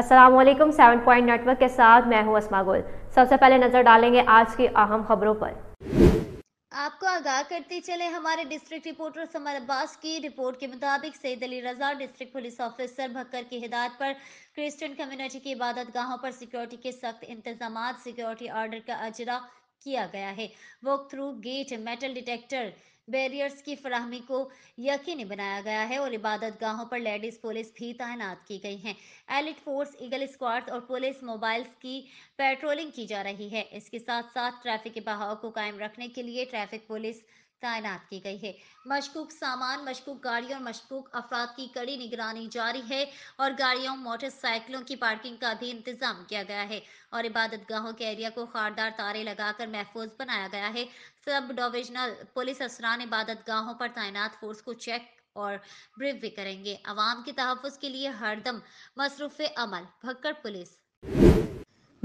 Aslam seven point network के साथ मैं हूं असमा गुल सबसे पहले नजर डालेंगे आज की अहम खबरों पर आपको आगाह करते चले हमारे डिस्ट्रिक्ट रिपोर्टर समर अब्बास की रिपोर्ट के मुताबिक Saeed Ali Raza district police officer Bhakkar की हिदायत पर क्रिश्चियन कम्युनिटी की इबादत गाहों पर सिक्योरिटी के सख्त इंतजाम सिक्योरिटी ऑर्डर का अजरा किया गया है walk through gate metal detector barriers की फराहमी को यकीनी बनाया गया है और इबादत गाहों पर लेडीज पुलिस भी तैनात की गई है एलिट फोर्स ईगल स्क्वाड्स और पुलिस मोबाइल्स की पेट्रोलिंग की जा रही है इसके साथ साथ ट्रैफिक के बहाव को कायम रखने के लिए ट्रैफिक पुलिस तैनात की गई है मशकूक सामान मशकूक गाड़ियों और मशकूक अफराद की कड़ी निगरानी जारी है और गाड़ियों मोटरसाइकिलों की पार्किंग का भी इंतजाम किया गया है और इबादत गाहों के एरिया को खारदार तारे लगाकर महफूज बनाया गया है सब डिविजनल पुलिस असरान इबादत गाहों पर तैनात फोर्स को चेक और ब्रिफ भी करेंगे आवाम के तहफ़ के लिए हरदम मसरूफ़ अमल भक्कर पुलिस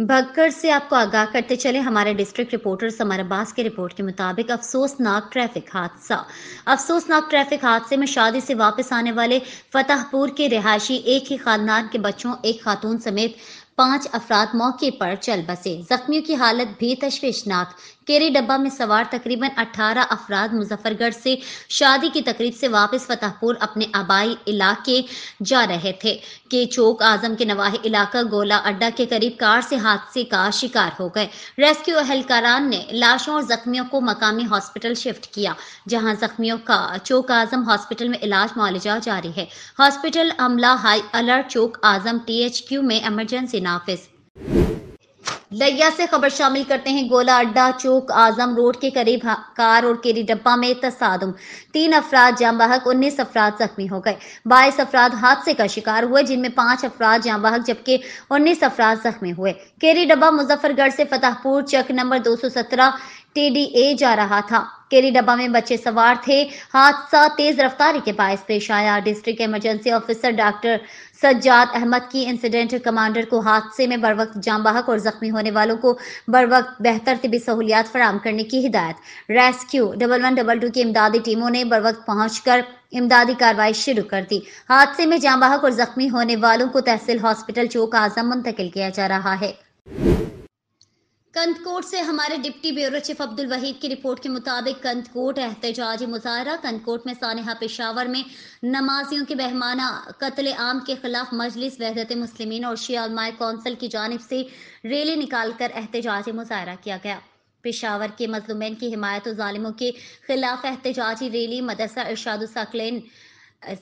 भक्कर से आपको आगाह करते चले हमारे डिस्ट्रिक्ट रिपोर्टर समर अब्बास की रिपोर्ट के मुताबिक अफसोसनाक ट्रैफिक हादसा अफसोसनाक ट्रैफिक हादसे में शादी से वापस आने वाले फतेहपुर के रिहायशी एक ही खानदान के बच्चों एक खातून समेत पांच अफराद मौके पर चल बसे जख्मियों की हालत भी तशवीशनाक केरी डब्बा में सवार तकरीबन 18 अफराद मुजफ्फरगढ़ से शादी की तकरीब से वापस फतेहपुर अपने आबाई इलाके जा रहे थे के चौक आजम के नवाही इलाका गोला अड्डा के करीब कार से हादसे का शिकार हो गए रेस्क्यू अहलकारान ने लाशों और जख्मियों को मकामी हॉस्पिटल शिफ्ट किया जहां जख्मियों का चौक आजम हॉस्पिटल में इलाज मुआलजा जारी है हॉस्पिटल अमला हाई अलर्ट चौक आजम टी में इमरजेंसी नाफिज लैया से खबर शामिल करते हैं गोला अड्डा चौक आजम रोड के करीब कार और केरी डब्बा में तसादम तीन अफराद जाम बहक उन्नीस अफराद जख्मी हो गए बाईस अफराद हादसे का शिकार हुए जिनमें पांच अफराद जाम बहक जबकि उन्नीस अफराद जख्मी हुए केरी डब्बा मुजफ्फरगढ़ से फतेहपुर चक नंबर दो सौ सत्रह टीडीए जा रहा था केरी डब्बा में बच्चे सवार थे हादसा तेज रफ्तारी के बायस पेश आया district emergency officer doctor Sajjad Ahmad की इंसिडेंट कमांडर को हादसे में बर वक्त बाहक और जख्मी होने वालों को बर वक्त बेहतर तबी सहूलियात फराम करने की हिदायत rescue double one double two की इमदादी टीमों ने बर वक्त पहुँच कर इमदादी कार्रवाई शुरू कर दी हादसे में बाहक और जख्मी होने वालों को तहसील हॉस्पिटल चौक आजम मुंतकिल किया जा रहा है कंदकोट से हमारे deputy bureau chief Abdul Waheed की रिपोर्ट के मुताबिक कंदकोट एहतजाज मुजाहरा कंदकोट में सानहा पेशावर में नमाजियों के बहमाना कत्ल आम के खिलाफ मजलिस वहदत मुस्लिमीन और शियामाय कौंसिल की जानब से रैली निकालकर एहतजाज मुजाहरा किया गया पेशावर के मजलूमैन की हिमायत और जालिमों के खिलाफ एहतजाजी रैली मदरसा इर्शाद सकलैन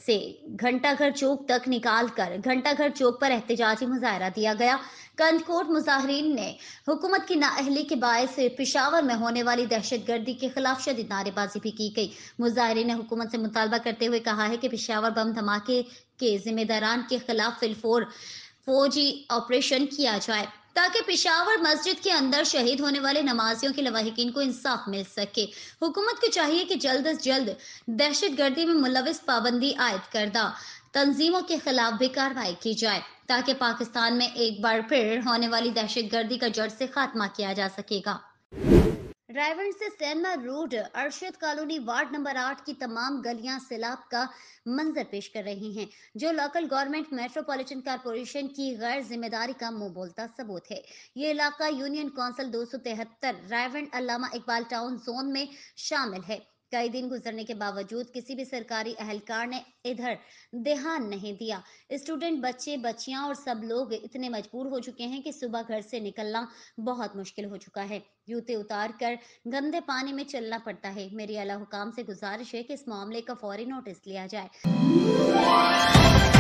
से घंटाघर चौक तक निकालकर घंटाघर चौक पर एहतजाजी मुजाहरा दिया गया कंदकोट मुजाहरीन ने हुकूमत की नाअहली के बायस पिशावर में होने वाली दहशत गर्दी के खिलाफ शदीद नारेबाजी भी की गई मुजाहरीन ने हुकूमत से मुतालबा करते हुए कहा है कि पिशावर बम धमाके के जिम्मेदारान के खिलाफ फिलफोर फौजी ऑपरेशन किया जाए ताकि पिशावर मस्जिद के अंदर शहीद होने वाले नमाजियों के लवाहिकीन को इंसाफ मिल सके हुकूमत को चाहिए कि जल्द अज जल्द दहशत गर्दी में मुलविस पाबंदी आयद करदा तंजीमों के खिलाफ भी कार्रवाई की जाए ताकि पाकिस्तान में एक बार फिर होने वाली दहशत गर्दी का जड़ से खात्मा किया जा सकेगा रायवंड से सैनमा road Arshad colony ward number आठ की तमाम गलियां सैलाब का मंजर पेश कर रही हैं जो लोकल गवर्नमेंट मेट्रोपॉलिटन कारपोरेशन की गैर जिम्मेदारी का मुंह बोलता सबूत है ये इलाका यूनियन काउंसिल दो सौ तिहत्तर रायवंड अलामा इकबाल टाउन जोन में शामिल है कई दिन गुजरने के बावजूद किसी भी सरकारी अहलकार ने इधर ध्यान नहीं दिया स्टूडेंट बच्चे बच्चियां और सब लोग इतने मजबूर हो चुके हैं कि सुबह घर से निकलना बहुत मुश्किल हो चुका है जूते उतार कर गंदे पानी में चलना पड़ता है मेरी अला हुकाम से गुजारिश है कि इस मामले का फौरी नोटिस लिया जाए